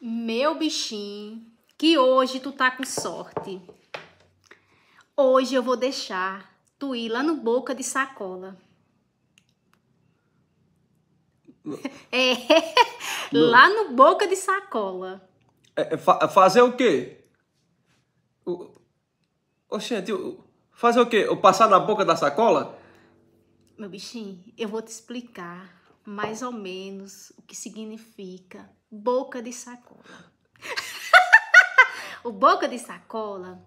Meu bichinho, que hoje tu tá com sorte. Hoje eu vou deixar tu ir lá no boca de sacola. É, lá no boca de sacola. É, é fa é fazer o quê? Oxente, fazer o quê? O passar na boca da sacola? Meu bichinho, eu vou te explicar mais ou menos o que significa boca de sacola. o boca de sacola.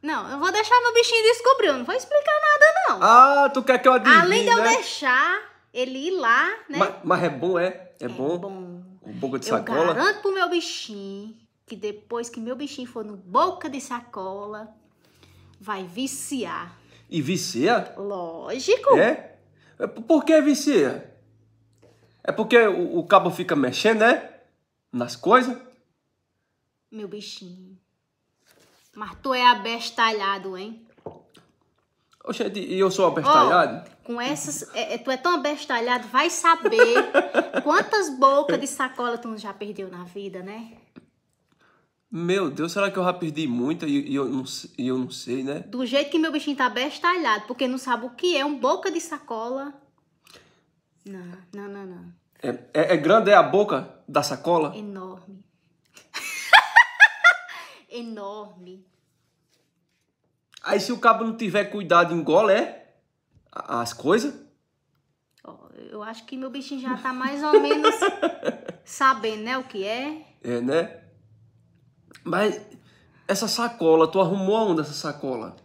Não, eu vou deixar meu bichinho descobrir, eu não vou explicar nada, não. Ah, tu quer que eu adivinhe, Além de eu né? deixar ele ir lá, né? Mas, mas é bom, é? É, é bom? bom. Um pouco de eu sacola? Eu garanto pro meu bichinho que depois que meu bichinho for no boca de sacola, vai viciar. E vicia? Lógico. É? É, por que vicia? É porque o, o cabo fica mexendo, né? Nas coisas? Meu bichinho. Mas tu é abestalhado, hein? Oxente, e eu sou abestalhado? Oh, com essas. É, é, tu é tão abestalhado, vai saber quantas bocas de sacola tu já perdeu na vida, né? Meu Deus, será que eu já perdi muito e, e eu, não, e eu não sei, né? Do jeito que meu bichinho tá bestalhado, porque não sabe o que é um boca de sacola. Não, não, não, não. É, é, é grande é a boca da sacola? Enorme. Enorme. Aí se o cabo não tiver cuidado, engole, é? As coisas? Eu acho que meu bichinho já tá mais ou menos sabendo, né, o que é. É, né? Mas essa sacola, tu arrumou aonde essa sacola?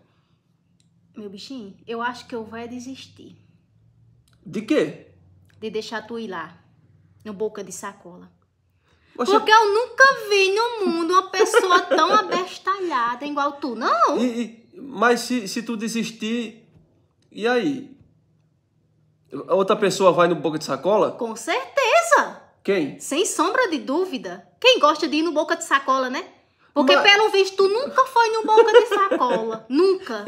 Meu bichinho, eu acho que eu vou é desistir. De quê? De deixar tu ir lá, no boca de sacola. Porque eu nunca vi no mundo uma pessoa tão abestalhada igual tu, não? E, e, mas se, se tu desistir, e aí? outra pessoa vai no boca de sacola? Com certeza! Quem? Sem sombra de dúvida. Quem gosta de ir no boca de sacola, né? Porque, Mas... pelo visto, tu nunca foi no boca de sacola. nunca.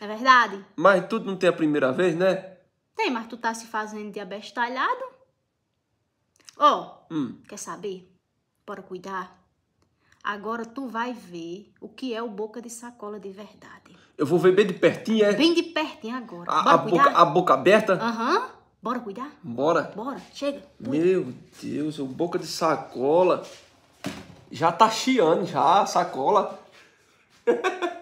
É verdade? Mas tudo não tem a primeira vez, né? Tem, mas tu tá se fazendo de abestalhado. Ó, oh, hum. quer saber? Bora cuidar. Agora tu vai ver o que é o boca de sacola de verdade. Eu vou ver bem de pertinho, é? Bem de pertinho agora. A, a boca, a boca aberta? Aham. Uhum. Bora cuidar? Bora. Bora, chega. Cuida. Meu Deus, o é boca de sacola. Já tá chiando, já, a sacola.